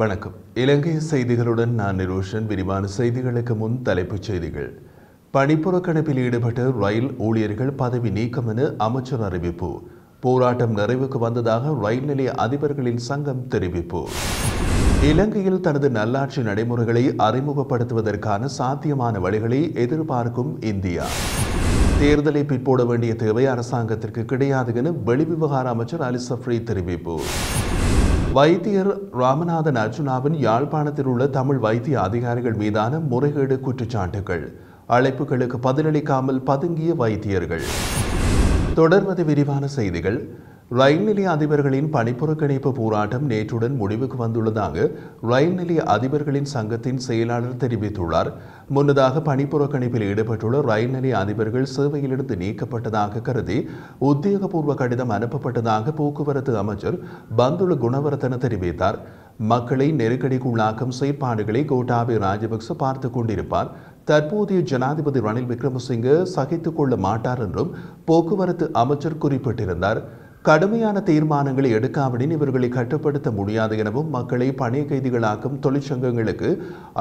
வணக்கம் இலங்கை செய்திகளுடன் நான் நிரோஷன் விரிவான செய்திகளுக்கு முன் தலைப்புச் செய்திகள் பணிப்புறக்கணிப்பில் ஈடுபட்ட ரயில் ஊழியர்கள் பதவி நீக்கம் என அமைச்சர் அறிவிப்பு போராட்டம் நிறைவுக்கு வந்ததாக ரயில் நிலைய அதிபர்களின் சங்கம் தெரிவிப்பு இலங்கையில் தனது நல்லாட்சி நடைமுறைகளை அறிமுகப்படுத்துவதற்கான சாத்தியமான வழிகளை எதிர்பார்க்கும் இந்தியா தேர்தலை பிற்போட வேண்டிய தேவை அரசாங்கத்திற்கு கிடையாது என வெளிவிவகார அமைச்சர் அலிசப்ரி தெரிவிப்பு வைத்தியர் ராமநாதன் அர்ஜுனாவின் யாழ்ப்பாணத்தில் உள்ள தமிழ் வைத்திய அதிகாரிகள் மீதான முறைகேடு குற்றச்சாட்டுகள் அழைப்புகளுக்கு பதிலளிக்காமல் பதுங்கிய வைத்தியர்கள் தொடர்வது விரிவான செய்திகள் ரயில் நிலைய அதிபர்களின் பணிப்புறக்கணிப்பு போராட்டம் நேற்றுடன் முடிவுக்கு வந்துள்ளதாக ரயில் நிலைய அதிபர்களின் சங்கத்தின் செயலாளர் தெரிவித்துள்ளார் முன்னதாக பணிப்புறக்கணிப்பில் ஈடுபட்டுள்ள ரயில் நிலைய அதிபர்கள் சேவையிலிருந்து நீக்கப்பட்டதாக கருதி உத்தியோகபூர்வ கடிதம் அனுப்பப்பட்டதாக போக்குவரத்து அமைச்சர் பந்துல குணவர்த்தன தெரிவித்தார் மக்களை உள்ளாக்கும் செயற்பாடுகளை கோட்டாபி ராஜபக்ச பார்த்து கொண்டிருப்பார் தற்போதைய ஜனாதிபதி ரணில் விக்ரமசிங்க சகித்துக் கொள்ள மாட்டார் என்றும் போக்குவரத்து அமைச்சர் குறிப்பிட்டிருந்தார் கடுமையான தீர்மானங்களை எடுக்காவிடின் இவர்களை கட்டுப்படுத்த முடியாது எனவும் மக்களை பணி கைதிகளாக்கும் தொழிற்சங்கங்களுக்கு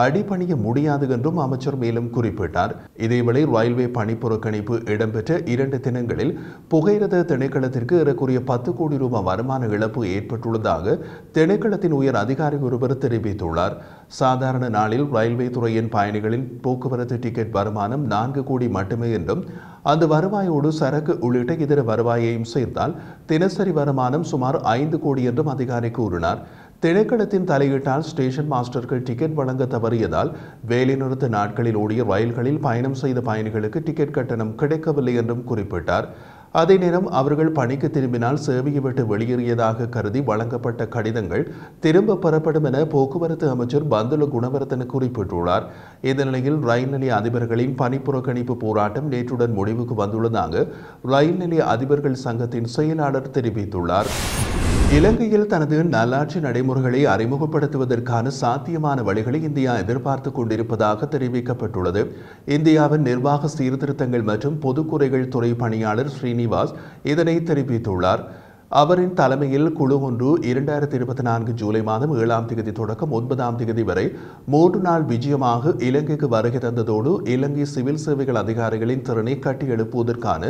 அடிபணிய முடியாது என்றும் அமைச்சர் மேலும் குறிப்பிட்டார் இதேவேளை ரயில்வே பணி புறக்கணிப்பு இடம்பெற்ற இரண்டு தினங்களில் புகையிரத திணைக்களத்திற்கு ஏறக்குரிய பத்து கோடி ரூபாய் வருமான இழப்பு ஏற்பட்டுள்ளதாக திணைக்களத்தின் உயர் அதிகாரி ஒருவர் தெரிவித்துள்ளார் சாதாரண நாளில் ரயில்வே துறையின் பயணிகளின் போக்குவரத்து டிக்கெட் வருமானம் நான்கு கோடி மட்டுமே என்றும் அந்த வருவாயோடு சரக்கு உள்ளிட்ட இதர வருவாயையும் சேர்த்தால் தினசரி வருமானம் சுமார் ஐந்து கோடி என்றும் அதிகாரி கூறினார் திணைக்களத்தின் தலையீட்டால் ஸ்டேஷன் மாஸ்டர்கள் டிக்கெட் வழங்க தவறியதால் வேலைநிறுத்த நாட்களில் ஓடிய ரயில்களில் பயணம் செய்த பயணிகளுக்கு டிக்கெட் கட்டணம் கிடைக்கவில்லை என்றும் குறிப்பிட்டார் அதே நேரம் அவர்கள் பணிக்கு திரும்பினால் சேவையை விட்டு வெளியேறியதாக கருதி வழங்கப்பட்ட கடிதங்கள் திரும்ப பெறப்படும் என போக்குவரத்து அமைச்சர் பந்துல குணவர்த்தன குறிப்பிட்டுள்ளார் இந்த நிலையில் ரயில் நிலைய அதிபர்களின் பணி புறக்கணிப்பு போராட்டம் நேற்றுடன் முடிவுக்கு வந்துள்ளதாக ரயில் நிலைய அதிபர்கள் சங்கத்தின் செயலாளர் தெரிவித்துள்ளார் இலங்கையில் தனது நல்லாட்சி நடைமுறைகளை அறிமுகப்படுத்துவதற்கான சாத்தியமான வழிகளை இந்தியா எதிர்பார்த்து கொண்டிருப்பதாக தெரிவிக்கப்பட்டுள்ளது இந்தியாவின் நிர்வாக சீர்திருத்தங்கள் மற்றும் பொதுக்குறைகள் துறை பணியாளர் ஸ்ரீனிவாஸ் இதனை தெரிவித்துள்ளார் அவரின் தலைமையில் குழு ஒன்று இரண்டாயிரத்தி இருபத்தி நான்கு ஜூலை மாதம் ஏழாம் தேதி தொடக்கம் ஒன்பதாம் தேதி வரை மூன்று நாள் விஜயமாக இலங்கைக்கு வருகை தந்ததோடு இலங்கை சிவில் சேவைகள் அதிகாரிகளின் திறனை கட்டியெழுப்புவதற்கான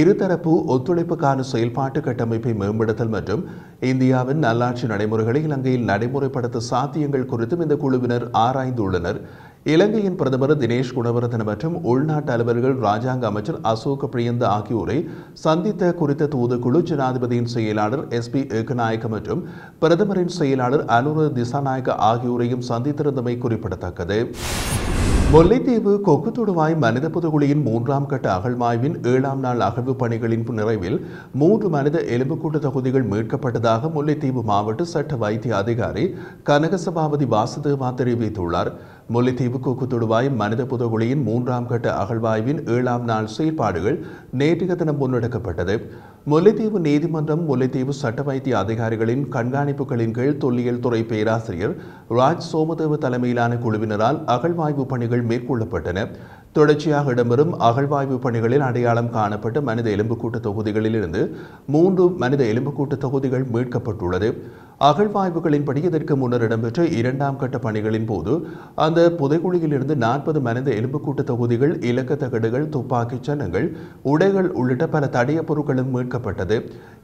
இருதரப்பு ஒத்துழைப்புக்கான செயல்பாட்டு கட்டமைப்பை மேம்படுத்தல் மற்றும் இந்தியாவின் நல்லாட்சி நடைமுறைகளை இலங்கையில் நடைமுறைப்படுத்த சாத்தியங்கள் குறித்தும் இந்த குழுவினர் ஆராய்ந்துள்ளனர் இலங்கையின் பிரதமர் தினேஷ் குணவர்தன மற்றும் உள்நாட்டு அலுவலர்கள் ராஜாங்க அமைச்சர் அசோக் பிரியந்த ஆகியோரை சந்தித்த குறித்த தூதுக்குழு ஜனாதிபதியின் செயலாளர் எஸ் பி ஏகநாயக்க மற்றும் பிரதமரின் செயலாளர் அனுர திசாநாயக்க ஆகியோரையும் சந்தித்திருந்தமை குறிப்பிடத்தக்கது முல்லைத்தீவு கொக்குத்தொடுவாய் மனித புதுகுழியின் மூன்றாம் கட்ட அகழ்வாய்வின் ஏழாம் நாள் அகழ்வு பணிகளின் நிறைவில் மூன்று மனித எலும்புக்கூட்டு தொகுதிகள் மீட்கப்பட்டதாக முல்லைத்தீவு மாவட்ட சட்ட வைத்திய அதிகாரி கனகசபாபதி வாசுதேவா தெரிவித்துள்ளார் முல்லைத்தீவு துடுவாய் மனித புதகுழியின் மூன்றாம் கட்ட அகழ்வாய்வின் ஏழாம் நாள் செயற்பாடுகள் நேற்றைய தினம் முன்னெடுக்கப்பட்டது முல்லைத்தீவு நீதிமன்றம் முல்லைத்தீவு சட்ட வைத்திய அதிகாரிகளின் கண்காணிப்புகளின் கீழ் தொல்லியல் துறை பேராசிரியர் ராஜ் சோமதேவ தலைமையிலான குழுவினரால் அகழ்வாய்வு பணிகள் மேற்கொள்ளப்பட்டன தொடர்ச்சியாக இடம்பெறும் அகழ்வாய்வு பணிகளில் அடையாளம் காணப்பட்ட மனித எலும்புக்கூட்டு தொகுதிகளிலிருந்து மூன்று மனித எலும்புக்கூட்டு தொகுதிகள் மீட்கப்பட்டுள்ளது அகழ்வாய்வுகளின்படி இதற்கு முன்னர் இடம்பெற்ற இரண்டாம் கட்ட பணிகளின் போது அந்த புதைக்குழியிலிருந்து நாற்பது மனித எலும்புக்கூட்டு தொகுதிகள் இலக்க தகடுகள் துப்பாக்கிச் சன்னங்கள் உடைகள் உள்ளிட்ட பல தடிய பொருட்களும் மீட்கப்பட்டது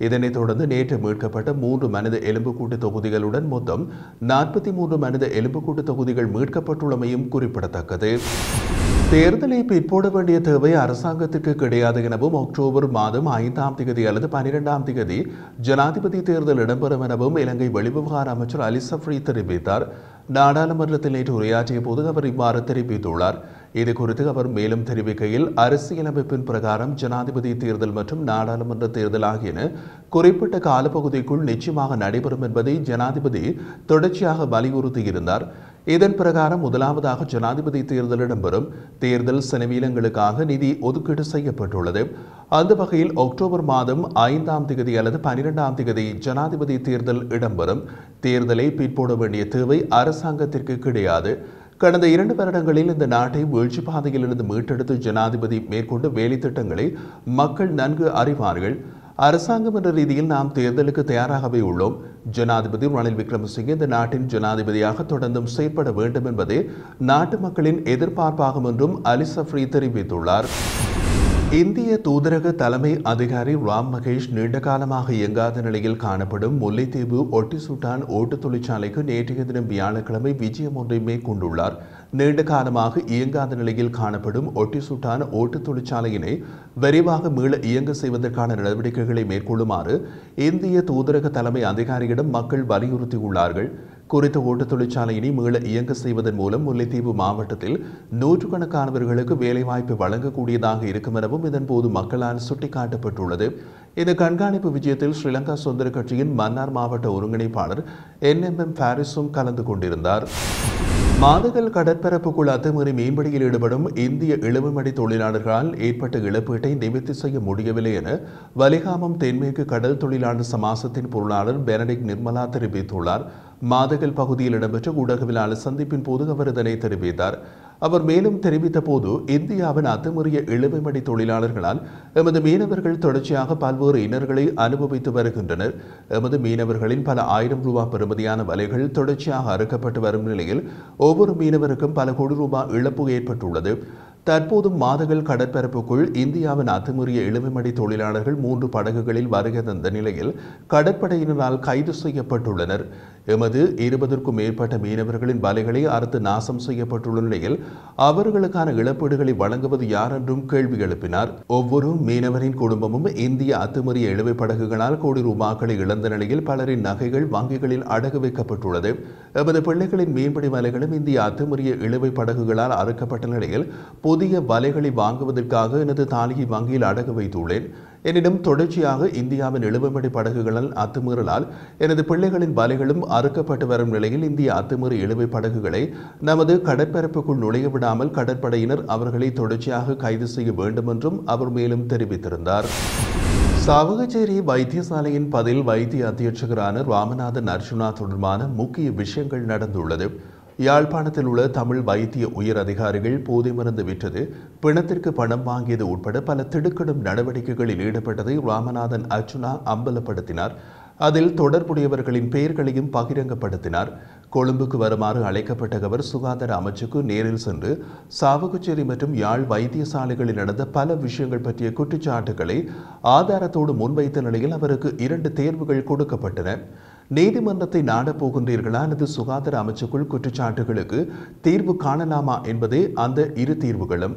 இதனைத் தொடர்ந்து நேற்று மீட்கப்பட்ட மூன்று மனித எலும்புக்கூட்டு தொகுதிகளுடன் மொத்தம் நாற்பத்தி மூன்று மனித எலும்புக்கூட்டு தொகுதிகள் மீட்கப்பட்டுள்ளமையும் குறிப்பிடத்தக்கது தேர்தலை பிற்போட வேண்டிய தேவை அரசாங்கத்திற்கு கிடையாது எனவும் அக்டோபர் மாதம் ஐந்தாம் தேதி அல்லது பனிரெண்டாம் தேதி ஜனாதிபதி தேர்தல் இடம்பெறும் எனவும் இலங்கை இலங்கை வெளிவிவகார அமைச்சர் அலி சஃப்ரி தெரிவித்தார் நாடாளுமன்றத்தில் நேற்று உரையாற்றிய போது அவர் இவ்வாறு தெரிவித்துள்ளார் இது குறித்து அவர் மேலும் தெரிவிக்கையில் அரசியலமைப்பின் பிரகாரம் ஜனாதிபதி தேர்தல் மற்றும் நாடாளுமன்ற தேர்தல் ஆகியன குறிப்பிட்ட காலப்பகுதிக்குள் நிச்சயமாக நடைபெறும் என்பதை ஜனாதிபதி தொடர்ச்சியாக வலியுறுத்தியிருந்தார் இதன் பிரகாரம் முதலாவதாக ஜனாதிபதி தேர்தல் இடம்பெறும் தேர்தல் செலவீனங்களுக்காக நிதி ஒதுக்கீடு செய்யப்பட்டுள்ளது அந்த வகையில் அக்டோபர் மாதம் ஐந்தாம் தேதி அல்லது பனிரெண்டாம் தேதி ஜனாதிபதி தேர்தல் இடம்பெறும் தேர்தலை பிற்போட வேண்டிய தேவை அரசாங்கத்திற்கு கிடையாது கடந்த இரண்டு வருடங்களில் இந்த நாட்டை வீழ்ச்சி பாதையிலிருந்து மீட்டெடுத்து ஜனாதிபதி மேற்கொண்டு வேலை திட்டங்களை மக்கள் நன்கு அறிவார்கள் அரசாங்கம் என்ற ரீதியில் நாம் தேர்தலுக்கு தயாராகவே உள்ளோம் ஜனாதிபதி ரணில் விக்ரமசிங்கே இந்த நாட்டின் ஜனாதிபதியாக தொடர்ந்தும் செயற்பட வேண்டும் என்பதே நாட்டு மக்களின் எதிர்பார்ப்பாகும் என்றும் அலி சஃப்ரி தெரிவித்துள்ளார் இந்திய தூதரக தலைமை அதிகாரி ராம் மகேஷ் நீண்டகாலமாக இயங்காத நிலையில் காணப்படும் முல்லைத்தீவு ஒட்டிசூட்டான் ஓட்டு தொழிற்சாலைக்கு நேற்றைய தினம் வியாழக்கிழமை விஜயம் ஒன்றை மேற்கொண்டுள்ளார் நீண்டகாலமாக இயங்காத நிலையில் காணப்படும் ஒட்டிசுட்டான் ஓட்டு தொழிற்சாலையினை விரைவாக மீள இயங்க செய்வதற்கான நடவடிக்கைகளை மேற்கொள்ளுமாறு இந்திய தூதரக தலைமை அதிகாரியிடம் மக்கள் வலியுறுத்தியுள்ளார்கள் குறித்த ஓட்டு தொழிற்சாலையினை மீள இயங்க செய்வதன் மூலம் முல்லைத்தீவு மாவட்டத்தில் நூற்றுக்கணக்கானவர்களுக்கு வேலைவாய்ப்பு வழங்கக்கூடியதாக இருக்கும் எனவும் இதன்போது மக்களால் சுட்டிக்காட்டப்பட்டுள்ளது இந்த கண்காணிப்பு விஜயத்தில் ஸ்ரீலங்கா சுதந்திர கட்சியின் மன்னார் மாவட்ட ஒருங்கிணைப்பாளர் என் எம் பாரிஸும் கலந்து கொண்டிருந்தார் மாதங்கள் கடற்பரப்புக்குள் அத்துமீறி மீன்பிடியில் ஈடுபடும் இந்திய இழுவுமடி தொழிலாளர்களால் ஏற்பட்ட இழப்பீட்டை நிவர்த்தி செய்ய முடியவில்லை என வலிகாமம் தென்மேற்கு கடல் தொழிலாளர் சமாசத்தின் பொருளாளர் பெனடிக் நிர்மலா தெரிவித்துள்ளார் மாதகல் பகுதியில் இடம்பெற்ற ஊடகவியலாளர் சந்திப்பின் போது அவர் இதனை தெரிவித்தார் அவர் மேலும் தெரிவித்த போது இந்தியாவின் அத்துமுறைய இழுவைமடி தொழிலாளர்களால் எமது மீனவர்கள் தொடர்ச்சியாக பல்வேறு இனர்களை அனுபவித்து வருகின்றனர் எமது மீனவர்களின் பல ஆயிரம் ரூபாய் பெறுமதியான வலைகள் தொடர்ச்சியாக அறுக்கப்பட்டு வரும் நிலையில் ஒவ்வொரு மீனவருக்கும் பல கோடி ரூபாய் இழப்பு ஏற்பட்டுள்ளது தற்போது மாதங்கள் கடற்பரப்புக்குள் இந்தியாவின் அத்துமீறிய இழுவைமடி தொழிலாளர்கள் மூன்று படகுகளில் வருகை தந்த நிலையில் கடற்படையினரால் கைது செய்யப்பட்டுள்ளனர் எமது இருபதற்கும் மேற்பட்ட மீனவர்களின் வலைகளை அறுத்து நாசம் செய்யப்பட்டுள்ள நிலையில் அவர்களுக்கான இழப்பீடுகளை வழங்குவது யார் என்றும் கேள்வி எழுப்பினார் ஒவ்வொரு மீனவரின் குடும்பமும் இந்திய அத்துமீறிய இழுவை படகுகளால் கோடி ரூபாக்களை இழந்த நிலையில் பலரின் நகைகள் வங்கிகளில் அடகு வைக்கப்பட்டுள்ளது எமது பிள்ளைகளின் மீன்பிடி வலைகளும் இந்திய அத்துமீறிய இழுவை படகுகளால் அறுக்கப்பட்ட நிலையில் புதிய வலைகளை வாங்குவதற்காக எனது தாலியை வங்கியில் அடகு வைத்துள்ளேன் எனினும் தொடர்ச்சியாக இந்தியாவின் எழுபடி படகுகளால் அத்துமீறலால் எனது பிள்ளைகளின் வலைகளும் அறுக்கப்பட்டு வரும் நிலையில் இந்திய அத்துமீறி இழுவை படகுகளை நமது கடற்பரப்புக்குள் நுழைய விடாமல் கடற்படையினர் அவர்களை தொடர்ச்சியாக கைது செய்ய வேண்டும் என்றும் அவர் மேலும் தெரிவித்திருந்தார் சவகச்சேரி வைத்தியசாலையின் பதில் வைத்திய அத்தியட்சகரான ராமநாதன் அர்ஜுனா தொடர்பான முக்கிய விஷயங்கள் நடந்துள்ளது யாழ்ப்பாணத்தில் உள்ள தமிழ் வைத்திய உயர் அதிகாரிகள் போதை மருந்து விற்றது பிணத்திற்கு பணம் வாங்கியது உட்பட பல திடுக்கிடும் நடவடிக்கைகளில் ஈடுபட்டதை ராமநாதன் அர்ச்சுனா அம்பலப்படுத்தினார் அதில் தொடர்புடையவர்களின் பெயர்களையும் பகிரங்கப்படுத்தினார் கொழும்புக்கு வருமாறு அழைக்கப்பட்ட அவர் சுகாதார அமைச்சுக்கு நேரில் சென்று சாவகச்சேரி மற்றும் யாழ் வைத்தியசாலைகளில் நடந்த பல விஷயங்கள் பற்றிய குற்றச்சாட்டுகளை ஆதாரத்தோடு முன்வைத்த நிலையில் அவருக்கு இரண்டு தேர்வுகள் கொடுக்கப்பட்டன நீதிமன்றத்தை நாடப் போகின்றீர்களா அல்லது சுகாதார அமைச்சுக்குள் குற்றச்சாட்டுகளுக்கு தீர்வு காணலாமா என்பதே அந்த இரு தீர்வுகளும்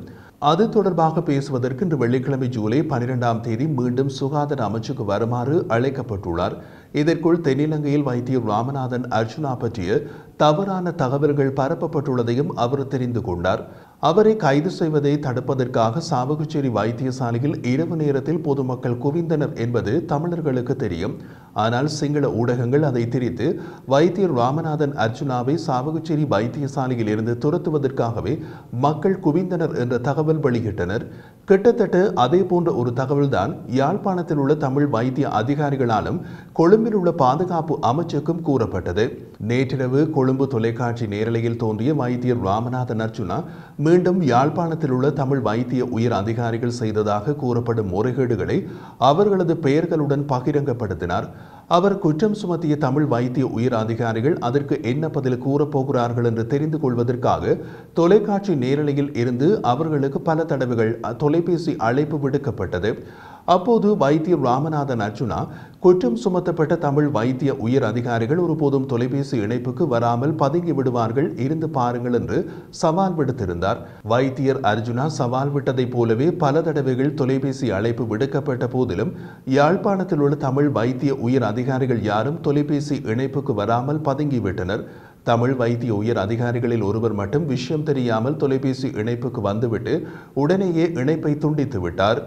அது தொடர்பாக பேசுவதற்கு இன்று வெள்ளிக்கிழமை ஜூலை பனிரெண்டாம் தேதி மீண்டும் சுகாதார அமைச்சுக்கு வருமாறு அழைக்கப்பட்டுள்ளார் இதற்குள் தென்னிலங்கையில் வைத்தியர் ராமநாதன் அர்ஜுனா பற்றிய தவறான தகவல்கள் பரப்பப்பட்டுள்ளதையும் அவர் தெரிந்து கொண்டார் அவரை கைது செய்வதை தடுப்பதற்காக சாவகச்சேரி வைத்தியசாலையில் இரவு நேரத்தில் பொதுமக்கள் குவிந்தனர் என்பது தமிழர்களுக்கு தெரியும் ஆனால் சிங்கள ஊடகங்கள் அதை திரித்து வைத்தியர் ராமநாதன் அர்ஜுனாவை சாவகச்சேரி வைத்தியசாலையில் இருந்து துரத்துவதற்காகவே மக்கள் குவிந்தனர் என்ற தகவல் வெளியிட்டனர் கிட்டத்தட்ட அதே போன்ற ஒரு தகவல்தான் யாழ்ப்பாணத்தில் உள்ள தமிழ் வைத்திய அதிகாரிகளாலும் கொழும்பில் உள்ள பாதுகாப்பு அமைச்சருக்கும் கூறப்பட்டது நேற்றிரவு கொழும்பு தொலைக்காட்சி நேரலையில் தோன்றிய வைத்தியர் ராமநாதன் அர்ஜுனா மீண்டும் யாழ்ப்பாணத்தில் உள்ள தமிழ் வைத்திய உயர் அதிகாரிகள் செய்ததாக கூறப்படும் முறைகேடுகளை அவர்களது பெயர்களுடன் பகிரங்கப்படுத்தினார் அவர் குற்றம் சுமத்திய தமிழ் வைத்திய உயர் அதிகாரிகள் அதற்கு என்ன பதில் கூறப்போகிறார்கள் என்று தெரிந்து கொள்வதற்காக தொலைக்காட்சி நேரலையில் இருந்து அவர்களுக்கு பல தடவைகள் தொலைபேசி அழைப்பு விடுக்கப்பட்டது அப்போது வைத்தியர் ராமநாதன் அர்ஜுனா குற்றம் சுமத்தப்பட்ட தமிழ் வைத்திய உயர் அதிகாரிகள் ஒருபோதும் தொலைபேசி இணைப்புக்கு வராமல் பதுங்கி விடுவார்கள் இருந்து பாருங்கள் என்று சவால் விடுத்திருந்தார் வைத்தியர் அர்ஜுனா சவால் விட்டதைப் போலவே பல தடவைகள் தொலைபேசி அழைப்பு விடுக்கப்பட்ட போதிலும் யாழ்ப்பாணத்தில் உள்ள தமிழ் வைத்திய உயர் அதிகாரிகள் யாரும் தொலைபேசி இணைப்புக்கு வராமல் பதுங்கிவிட்டனர் தமிழ் வைத்திய உயர் அதிகாரிகளில் ஒருவர் மட்டும் விஷயம் தெரியாமல் தொலைபேசி இணைப்புக்கு வந்துவிட்டு உடனேயே இணைப்பை துண்டித்து விட்டார்